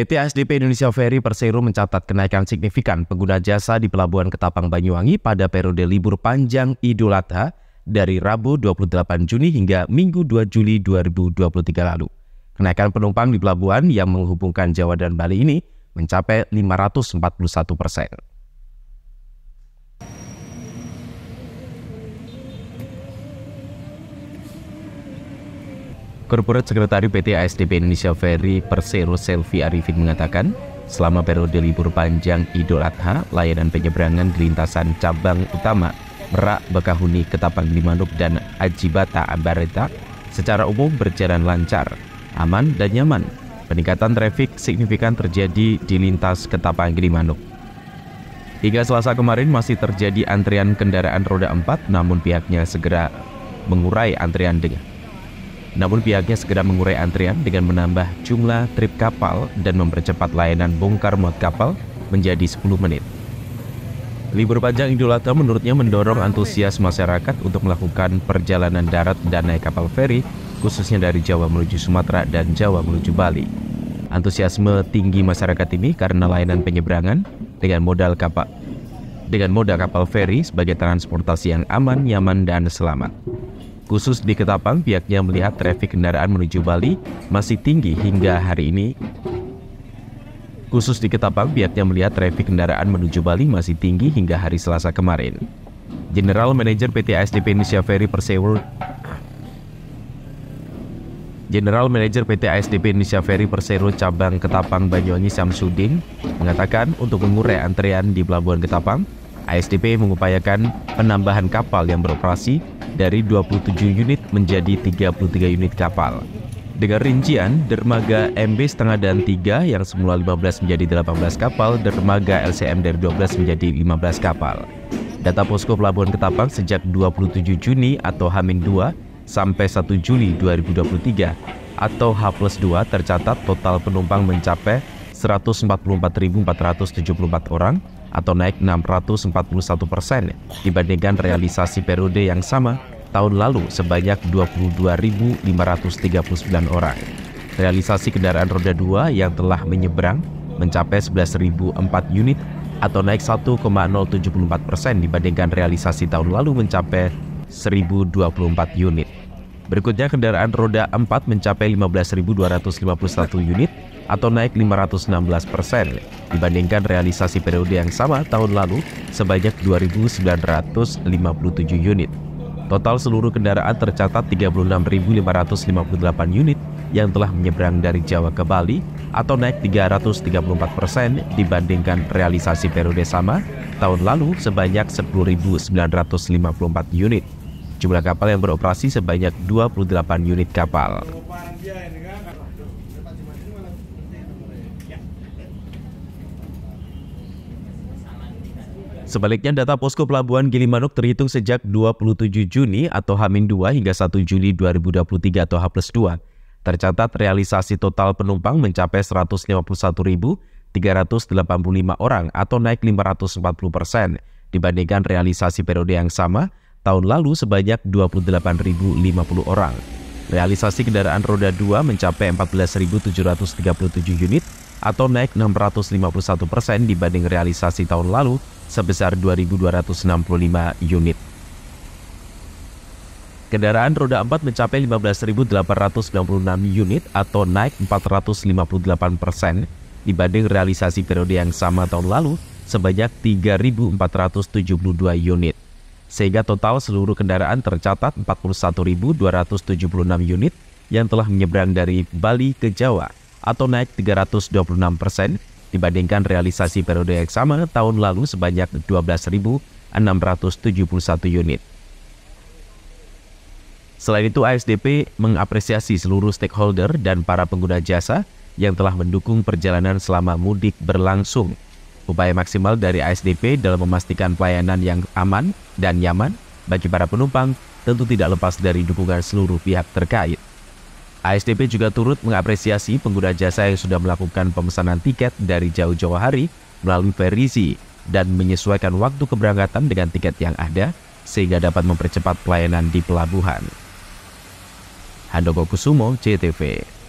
PT ASDP Indonesia Ferry Persero mencatat kenaikan signifikan pengguna jasa di Pelabuhan Ketapang Banyuwangi pada periode libur panjang Idul Adha dari Rabu 28 Juni hingga Minggu 2 Juli 2023 lalu. Kenaikan penumpang di pelabuhan yang menghubungkan Jawa dan Bali ini mencapai 541 persen. Korporat Sekretari PT ASDP Indonesia Ferry Persero Selvi Arifin mengatakan, selama periode libur panjang Idul Adha, layanan penyeberangan di lintasan cabang utama Merak, Bekahuni, Ketapang, Limanuk, dan Ajibata, Ambareta secara umum berjalan lancar, aman dan nyaman. Peningkatan trafik signifikan terjadi di lintas Ketapang, Limanuk. Hingga selasa kemarin masih terjadi antrian kendaraan roda 4, namun pihaknya segera mengurai antrian dengan namun pihaknya segera mengurai antrian dengan menambah jumlah trip kapal dan mempercepat layanan bongkar muat kapal menjadi 10 menit. Libur panjang Idul Adha menurutnya mendorong antusias masyarakat untuk melakukan perjalanan darat dan naik kapal feri, khususnya dari Jawa menuju Sumatera dan Jawa menuju Bali. Antusiasme tinggi masyarakat ini karena layanan penyeberangan dengan modal kapal dengan moda kapal feri sebagai transportasi yang aman, nyaman, dan selamat. Khusus di Ketapang, pihaknya melihat trafik kendaraan menuju Bali masih tinggi hingga hari ini. Khusus di Ketapang, pihaknya melihat trafik kendaraan menuju Bali masih tinggi hingga hari Selasa kemarin. General Manager PT ASDP Indonesia Ferry Persewo General Manager PT ASDP Indonesia Ferry Persero Cabang Ketapang Banyuwangi Samsudin mengatakan untuk mengurai antrean di Pelabuhan Ketapang, ASDP mengupayakan penambahan kapal yang beroperasi dari 27 unit menjadi 33 unit kapal. Dengan rincian, dermaga MB setengah dan 3 yang semula 15 menjadi 18 kapal, dermaga LCM dari 12 menjadi 15 kapal. Data posko Pelabuhan Ketapang sejak 27 Juni atau H-2 sampai 1 Juli 2023 atau H+2 tercatat total penumpang mencapai 144.474 orang atau naik 641 persen dibandingkan realisasi periode yang sama tahun lalu sebanyak 22.539 orang. Realisasi kendaraan roda 2 yang telah menyeberang mencapai 11.004 unit atau naik 1,074 persen dibandingkan realisasi tahun lalu mencapai 1.024 unit. Berikutnya kendaraan roda 4 mencapai 15.251 unit atau naik 516 persen dibandingkan realisasi periode yang sama tahun lalu sebanyak 2.957 unit. Total seluruh kendaraan tercatat 36.558 unit yang telah menyeberang dari Jawa ke Bali atau naik 334 persen dibandingkan realisasi periode sama tahun lalu sebanyak 10.954 unit. Jumlah kapal yang beroperasi sebanyak 28 unit kapal. Sebaliknya data posko pelabuhan Gilimanuk terhitung sejak 27 Juni atau h 2 hingga 1 Juli 2023 atau H H-2. Tercatat realisasi total penumpang mencapai 151.385 orang atau naik 540 persen dibandingkan realisasi periode yang sama tahun lalu sebanyak 28.050 orang. Realisasi kendaraan roda 2 mencapai 14.737 unit atau naik 651 persen dibanding realisasi tahun lalu sebesar 2.265 unit. Kendaraan roda 4 mencapai 15.896 unit atau naik 458 persen dibanding realisasi periode yang sama tahun lalu sebanyak 3.472 unit. Sehingga total seluruh kendaraan tercatat 41.276 unit yang telah menyeberang dari Bali ke Jawa atau naik 326 persen dibandingkan realisasi periode yang sama tahun lalu sebanyak 12.671 unit. Selain itu, ASDP mengapresiasi seluruh stakeholder dan para pengguna jasa yang telah mendukung perjalanan selama mudik berlangsung. Upaya maksimal dari ASDP dalam memastikan pelayanan yang aman dan nyaman bagi para penumpang tentu tidak lepas dari dukungan seluruh pihak terkait. ASDP juga turut mengapresiasi pengguna jasa yang sudah melakukan pemesanan tiket dari jauh-jauh hari melalui verisi dan menyesuaikan waktu keberangkatan dengan tiket yang ada sehingga dapat mempercepat pelayanan di pelabuhan. Handoko Kusumo, CTV